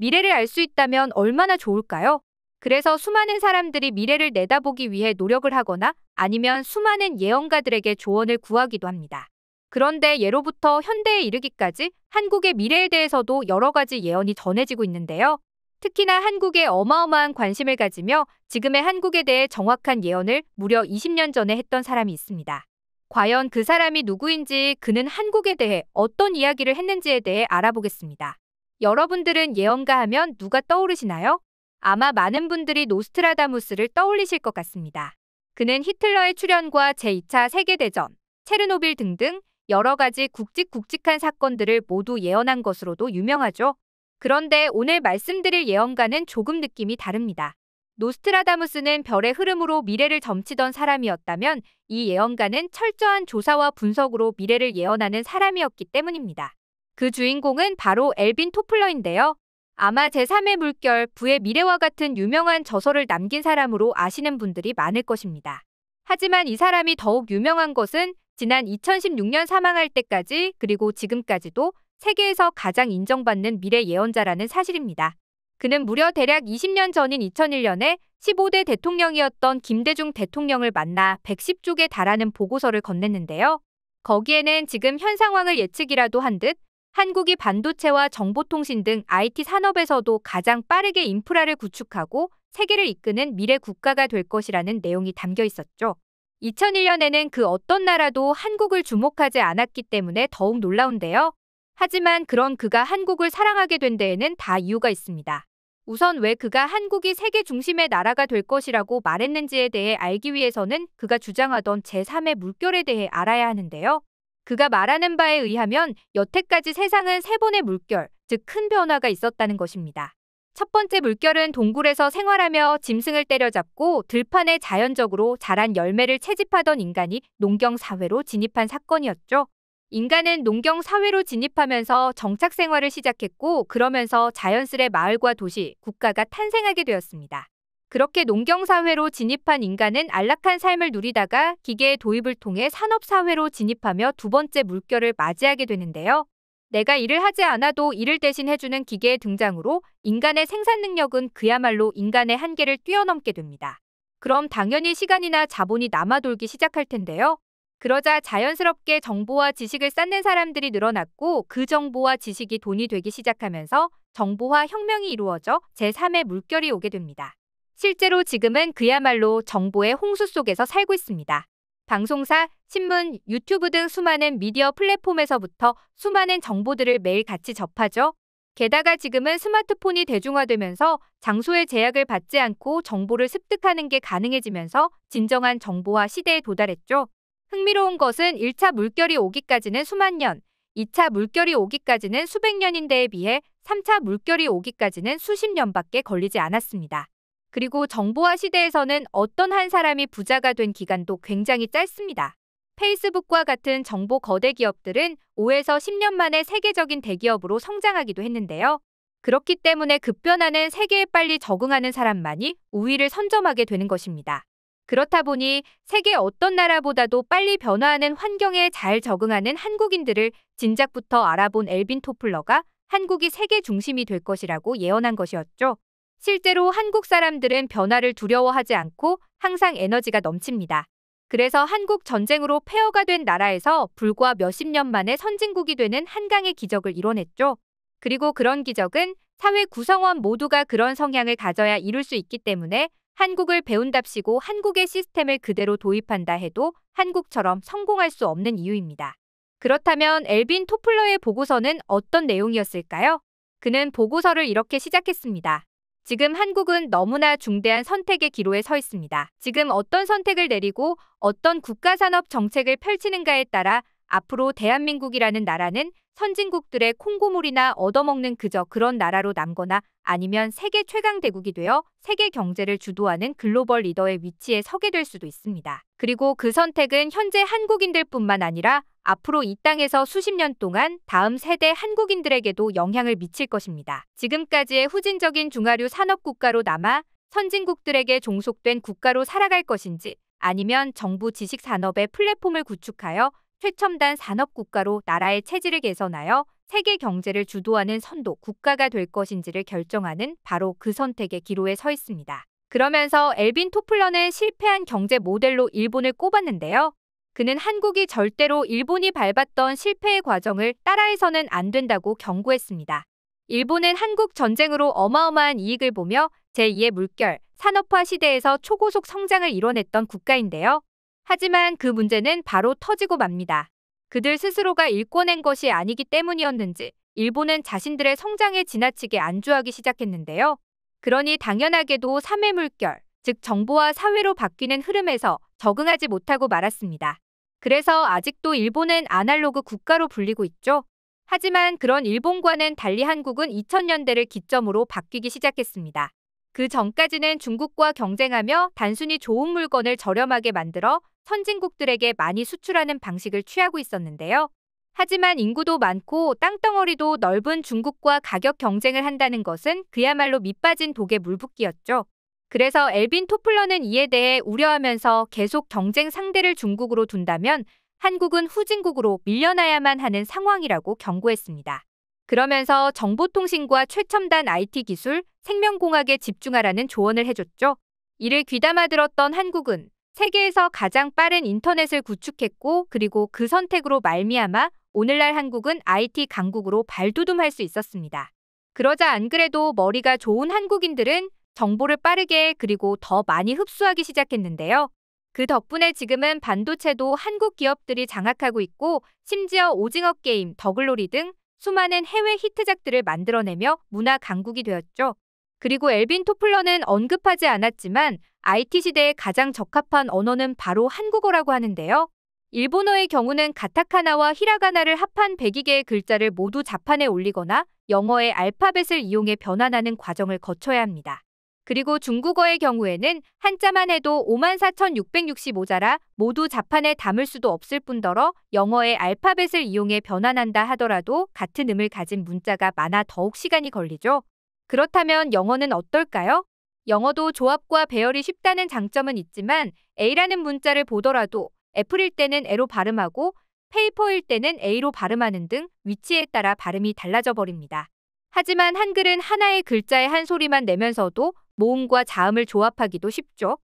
미래를 알 수 있다면 얼마나 좋을까요? 그래서 수많은 사람들이 미래를 내다보기 위해 노력을 하거나 아니면 수많은 예언가들에게 조언을 구하기도 합니다. 그런데 예로부터 현대에 이르기까지 한국의 미래에 대해서도 여러 가지 예언이 전해지고 있는데요. 특히나 한국에 어마어마한 관심을 가지며 지금의 한국에 대해 정확한 예언을 무려 20년 전에 했던 사람이 있습니다. 과연 그 사람이 누구인지 그는 한국에 대해 어떤 이야기를 했는지에 대해 알아보겠습니다. 여러분들은 예언가 하면 누가 떠오르시나요? 아마 많은 분들이 노스트라다무스를 떠올리실 것 같습니다. 그는 히틀러의 출현과 제2차 세계대전, 체르노빌 등등 여러 가지 굵직굵직한 사건들을 모두 예언한 것으로도 유명하죠. 그런데 오늘 말씀드릴 예언가는 조금 느낌이 다릅니다. 노스트라다무스는 별의 흐름으로 미래를 점치던 사람이었다면 이 예언가는 철저한 조사와 분석으로 미래를 예언하는 사람이었기 때문입니다. 그 주인공은 바로 엘빈 토플러인데요. 아마 제3의 물결, 부의 미래와 같은 유명한 저서를 남긴 사람으로 아시는 분들이 많을 것입니다. 하지만 이 사람이 더욱 유명한 것은 지난 2016년 사망할 때까지 그리고 지금까지도 세계에서 가장 인정받는 미래 예언자라는 사실입니다. 그는 무려 대략 20년 전인 2001년에 15대 대통령이었던 김대중 대통령을 만나 110쪽에 달하는 보고서를 건넸는데요. 거기에는 지금 현 상황을 예측이라도 한듯 한국이 반도체와 정보통신 등 IT 산업에서도 가장 빠르게 인프라를 구축하고 세계를 이끄는 미래 국가가 될 것이라는 내용이 담겨 있었죠. 2001년에는 그 어떤 나라도 한국을 주목하지 않았기 때문에 더욱 놀라운데요. 하지만 그런 그가 한국을 사랑하게 된 데에는 다 이유가 있습니다. 우선 왜 그가 한국이 세계 중심의 나라가 될 것이라고 말했는지에 대해 알기 위해서는 그가 주장하던 제3의 물결에 대해 알아야 하는데요. 그가 말하는 바에 의하면 여태까지 세상은 세 번의 물결, 즉 큰 변화가 있었다는 것입니다. 첫 번째 물결은 동굴에서 생활하며 짐승을 때려잡고 들판에 자연적으로 자란 열매를 채집하던 인간이 농경사회로 진입한 사건이었죠. 인간은 농경사회로 진입하면서 정착생활을 시작했고 그러면서 자연스레 마을과 도시, 국가가 탄생하게 되었습니다. 그렇게 농경사회로 진입한 인간은 안락한 삶을 누리다가 기계의 도입을 통해 산업사회로 진입하며 두 번째 물결을 맞이하게 되는데요. 내가 일을 하지 않아도 일을 대신 해주는 기계의 등장으로 인간의 생산 능력은 그야말로 인간의 한계를 뛰어넘게 됩니다. 그럼 당연히 시간이나 자본이 남아돌기 시작할 텐데요. 그러자 자연스럽게 정보와 지식을 쌓는 사람들이 늘어났고 그 정보와 지식이 돈이 되기 시작하면서 정보화 혁명이 이루어져 제3의 물결이 오게 됩니다. 실제로 지금은 그야말로 정보의 홍수 속에서 살고 있습니다. 방송사, 신문, 유튜브 등 수많은 미디어 플랫폼에서부터 수많은 정보들을 매일 같이 접하죠. 게다가 지금은 스마트폰이 대중화되면서 장소의 제약을 받지 않고 정보를 습득하는 게 가능해지면서 진정한 정보화 시대에 도달했죠. 흥미로운 것은 1차 물결이 오기까지는 수만 년, 2차 물결이 오기까지는 수백 년인데에 비해 3차 물결이 오기까지는 수십 년밖에 걸리지 않았습니다. 그리고 정보화 시대에서는 어떤 한 사람이 부자가 된 기간도 굉장히 짧습니다. 페이스북과 같은 정보 거대 기업들은 5에서 10년 만에 세계적인 대기업으로 성장하기도 했는데요. 그렇기 때문에 급변하는 세계에 빨리 적응하는 사람만이 우위를 선점하게 되는 것입니다. 그렇다 보니 세계 어떤 나라보다도 빨리 변화하는 환경에 잘 적응하는 한국인들을 진작부터 알아본 엘빈 토플러가 한국이 세계 중심이 될 것이라고 예언한 것이었죠. 실제로 한국 사람들은 변화를 두려워하지 않고 항상 에너지가 넘칩니다. 그래서 한국 전쟁으로 폐허가 된 나라에서 불과 몇십 년 만에 선진국이 되는 한강의 기적을 이뤄냈죠. 그리고 그런 기적은 사회 구성원 모두가 그런 성향을 가져야 이룰 수 있기 때문에 한국을 배운답시고 한국의 시스템을 그대로 도입한다 해도 한국처럼 성공할 수 없는 이유입니다. 그렇다면 엘빈 토플러의 보고서는 어떤 내용이었을까요? 그는 보고서를 이렇게 시작했습니다. 지금 한국은 너무나 중대한 선택의 기로에 서 있습니다. 지금 어떤 선택을 내리고 어떤 국가산업 정책을 펼치는가에 따라 앞으로 대한민국이라는 나라는 선진국들의 콩고물이나 얻어먹는 그저 그런 나라로 남거나 아니면 세계 최강 대국이 되어 세계 경제를 주도하는 글로벌 리더의 위치에 서게 될 수도 있습니다. 그리고 그 선택은 현재 한국인들뿐만 아니라 앞으로 이 땅에서 수십 년 동안 다음 세대 한국인들에게도 영향을 미칠 것입니다. 지금까지의 후진적인 중화류 산업국가로 남아 선진국들에게 종속된 국가로 살아갈 것인지 아니면 정부 지식 산업의 플랫폼을 구축하여 최첨단 산업 국가로 나라의 체질을 개선하여 세계 경제를 주도하는 선도 국가가 될 것인지를 결정하는 바로 그 선택의 기로에 서 있습니다. 그러면서 엘빈 토플러는 실패한 경제 모델로 일본을 꼽았는데요. 그는 한국이 절대로 일본이 밟았던 실패의 과정을 따라해서는 안 된다고 경고했습니다. 일본은 한국 전쟁으로 어마어마한 이익을 보며 제2의 물결, 산업화 시대에서 초고속 성장을 이뤄냈던 국가인데요. 하지만 그 문제는 바로 터지고 맙니다. 그들 스스로가 일궈낸 것이 아니기 때문이었는지 일본은 자신들의 성장에 지나치게 안주하기 시작했는데요. 그러니 당연하게도 3의 물결, 즉 정보와 사회로 바뀌는 흐름에서 적응하지 못하고 말았습니다. 그래서 아직도 일본은 아날로그 국가로 불리고 있죠. 하지만 그런 일본과는 달리 한국은 2000년대를 기점으로 바뀌기 시작했습니다. 그 전까지는 중국과 경쟁하며 단순히 좋은 물건을 저렴하게 만들어 선진국들에게 많이 수출하는 방식을 취하고 있었는데요. 하지만 인구도 많고 땅덩어리도 넓은 중국과 가격 경쟁을 한다는 것은 그야말로 밑빠진 독의 물붓기였죠. 그래서 엘빈 토플러는 이에 대해 우려하면서 계속 경쟁 상대를 중국으로 둔다면 한국은 후진국으로 밀려나야만 하는 상황이라고 경고했습니다. 그러면서 정보통신과 최첨단 IT 기술, 생명공학에 집중하라는 조언을 해줬죠. 이를 귀담아 들었던 한국은 세계에서 가장 빠른 인터넷을 구축했고 그리고 그 선택으로 말미암아 오늘날 한국은 IT 강국으로 발돋움할 수 있었습니다. 그러자 안 그래도 머리가 좋은 한국인들은 정보를 빠르게 그리고 더 많이 흡수하기 시작했는데요. 그 덕분에 지금은 반도체도 한국 기업들이 장악하고 있고 심지어 오징어 게임, 더글로리 등 수많은 해외 히트작들을 만들어내며 문화 강국이 되었죠. 그리고 엘빈 토플러는 언급하지 않았지만 IT 시대에 가장 적합한 언어는 바로 한국어라고 하는데요. 일본어의 경우는 가타카나와 히라가나를 합한 102개의 글자를 모두 자판에 올리거나 영어의 알파벳을 이용해 변환하는 과정을 거쳐야 합니다. 그리고 중국어의 경우에는 한자만 해도 54,665자라 모두 자판에 담을 수도 없을 뿐더러 영어의 알파벳을 이용해 변환한다 하더라도 같은 음을 가진 문자가 많아 더욱 시간이 걸리죠. 그렇다면 영어는 어떨까요? 영어도 조합과 배열이 쉽다는 장점은 있지만 A라는 문자를 보더라도 애플일 때는 a 로 발음하고 페이퍼일 때는 A로 발음하는 등 위치에 따라 발음이 달라져 버립니다. 하지만 한글은 하나의 글자의 한 소리만 내면서도 모음과 자음을 조합하기도 쉽죠.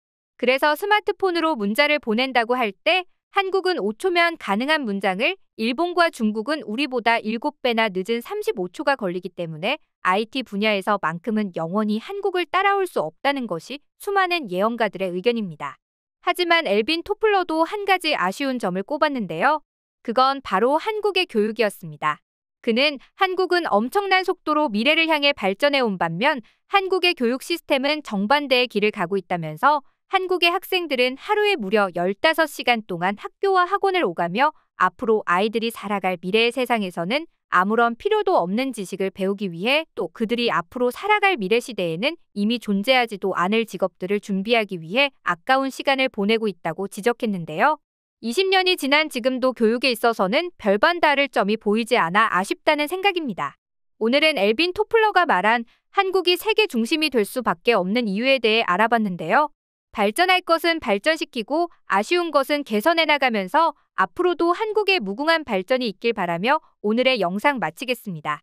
그래서 스마트폰으로 문자를 보낸다고 할 때 한국은 5초면 가능한 문장을 일본과 중국은 우리보다 7배나 늦은 35초가 걸리기 때문에 IT 분야에서만큼은 영원히 한국을 따라올 수 없다는 것이 수많은 예언가들의 의견입니다. 하지만 엘빈 토플러도 한 가지 아쉬운 점을 꼽았는데요. 그건 바로 한국의 교육이었습니다. 그는 한국은 엄청난 속도로 미래를 향해 발전해 온 반면 한국의 교육 시스템은 정반대의 길을 가고 있다면서 한국의 학생들은 하루에 무려 15시간 동안 학교와 학원을 오가며 앞으로 아이들이 살아갈 미래의 세상에서는 아무런 필요도 없는 지식을 배우기 위해 또 그들이 앞으로 살아갈 미래 시대에는 이미 존재하지도 않을 직업들을 준비하기 위해 아까운 시간을 보내고 있다고 지적했는데요. 20년이 지난 지금도 교육에 있어서는 별반 다를 점이 보이지 않아 아쉽다는 생각입니다. 오늘은 엘빈 토플러가 말한 한국이 세계 중심이 될 수밖에 없는 이유에 대해 알아봤는데요. 발전할 것은 발전시키고 아쉬운 것은 개선해 나가면서 앞으로도 한국의 무궁한 발전이 있길 바라며 오늘의 영상 마치겠습니다.